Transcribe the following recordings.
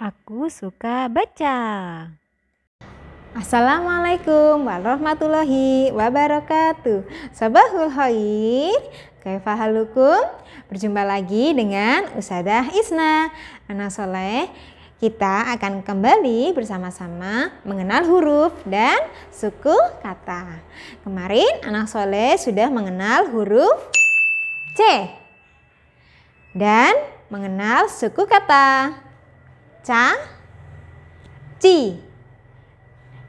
Aku suka baca. Assalamualaikum warahmatullahi wabarakatuh. Sabahul khair. Kaifahalukum? Berjumpa lagi dengan Usadah Isna. anak Soleh. Kita akan kembali bersama-sama mengenal huruf dan suku kata. Kemarin anak soleh sudah mengenal huruf C dan mengenal suku kata ci.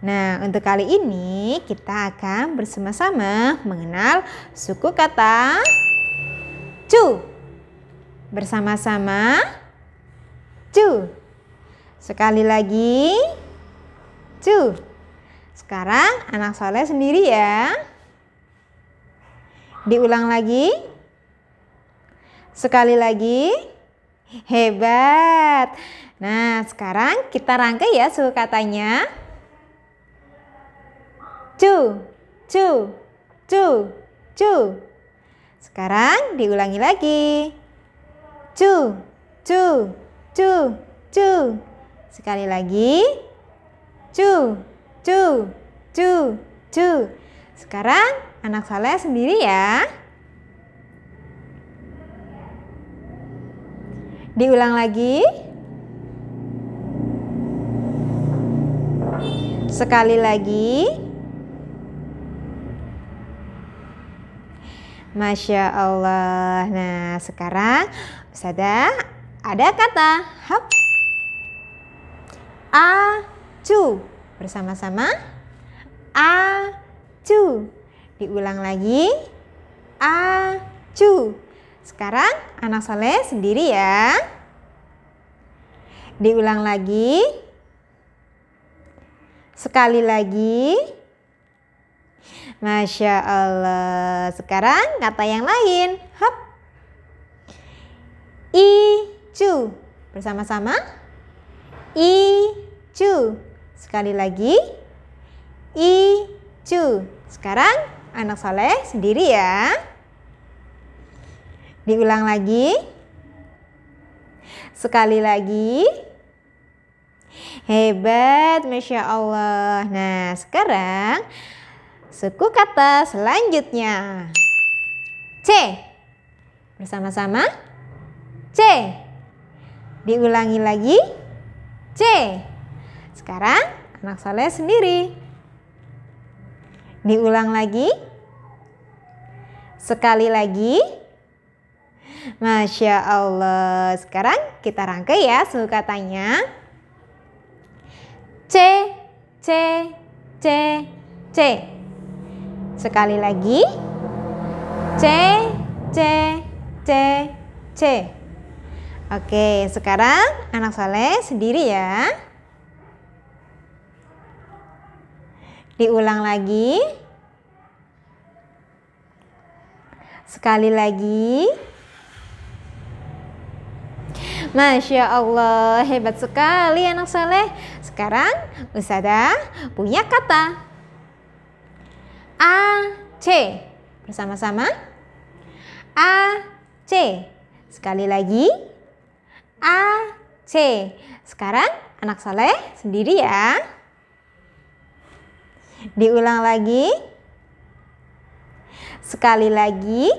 Nah, untuk kali ini kita akan bersama-sama mengenal suku kata cu. Bersama-sama cu. Sekali lagi cu. Sekarang anak soleh sendiri ya. Diulang lagi. Sekali lagi. Hebat. Nah, sekarang kita rangkai ya suku katanya. Cu, cu, cu, cu. Sekarang diulangi lagi. Cu, cu, cu, cu. Sekali lagi. Cu, cu, cu, cu. Sekarang anak saleh sendiri ya. Diulang lagi. Sekali lagi. Masya Allah. Nah, sekarang sudah ada kata hap. Acu. Bersama-sama. A Acu. Diulang lagi. A Acu. Sekarang anak soleh sendiri ya. Diulang lagi. Sekali lagi. Masya Allah. Sekarang kata yang lain. Hop. i cu Bersama-sama. i cu Sekali lagi. i cu Sekarang anak soleh sendiri ya. Diulang lagi. Sekali lagi. Hebat, Masya Allah. Nah, sekarang suku kata selanjutnya. C. Bersama-sama. C. Diulangi lagi. C. Sekarang anak soleh sendiri. Diulang lagi. Sekali lagi. Masya Allah. Sekarang kita rangkai ya semua katanya. C, C, C, C. Sekali lagi. C, C, C, C. Oke, sekarang anak soleh sendiri ya. Diulang lagi. Sekali lagi. Masya Allah, hebat sekali anak soleh. Sekarang usada punya kata A C bersama-sama A C sekali lagi A C sekarang anak soleh sendiri ya diulang lagi sekali lagi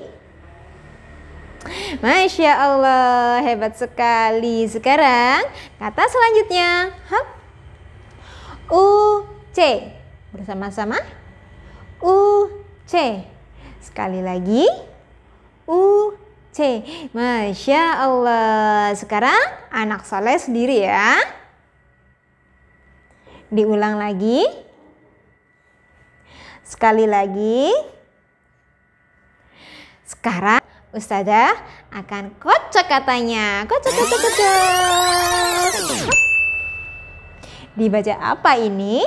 Masya Allah, hebat sekali. Sekarang kata selanjutnya, Hop. U C bersama-sama. U C. Sekali lagi. U C. Masya Allah. Sekarang anak soleh sendiri ya. Diulang lagi. Sekali lagi. Sekarang Ustazah akan kocok katanya. Kocok, kocok, kocok. Dibaca apa ini?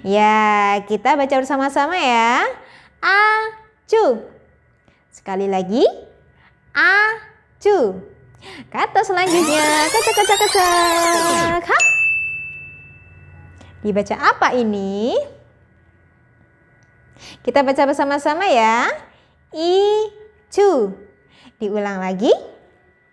Ya, kita baca bersama-sama ya. Acu. Sekali lagi. Acu. Kata selanjutnya. Kocok, kocok, kocok. Hah? Dibaca apa ini? Kita baca bersama-sama ya. Icu. Diulang lagi.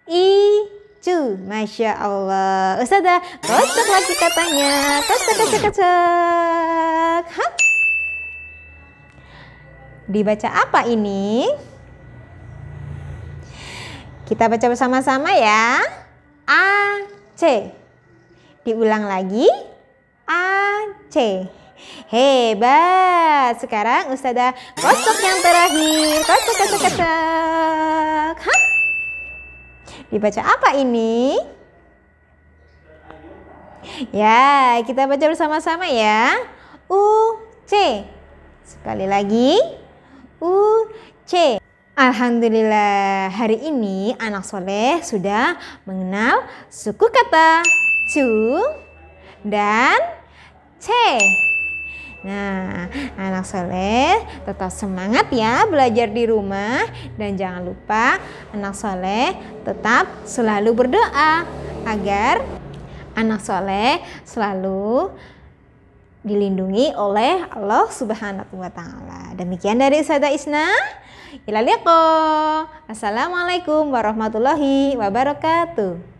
Icu. Masya Allah. Ustazah, kocok lagi katanya. Kocok, kocok, kocok. Hap. Dibaca apa ini? Kita baca bersama-sama ya. A C. Diulang lagi. A C. Hebat. Sekarang Ustazah kosok yang terakhir. Kosok, kosok, kosok. Hah? Dibaca apa ini? Ya, kita baca bersama-sama ya. U C. Sekali lagi. U C. Alhamdulillah, hari ini anak soleh sudah mengenal suku kata cu dan c. Nah, anak soleh tetap semangat ya belajar di rumah dan jangan lupa anak soleh tetap selalu berdoa agar anak soleh selalu dilindungi oleh Allah Subhanahu wa taala. Demikian dari Ustaz Isna. Ila Assalamualaikum warahmatullahi wabarakatuh.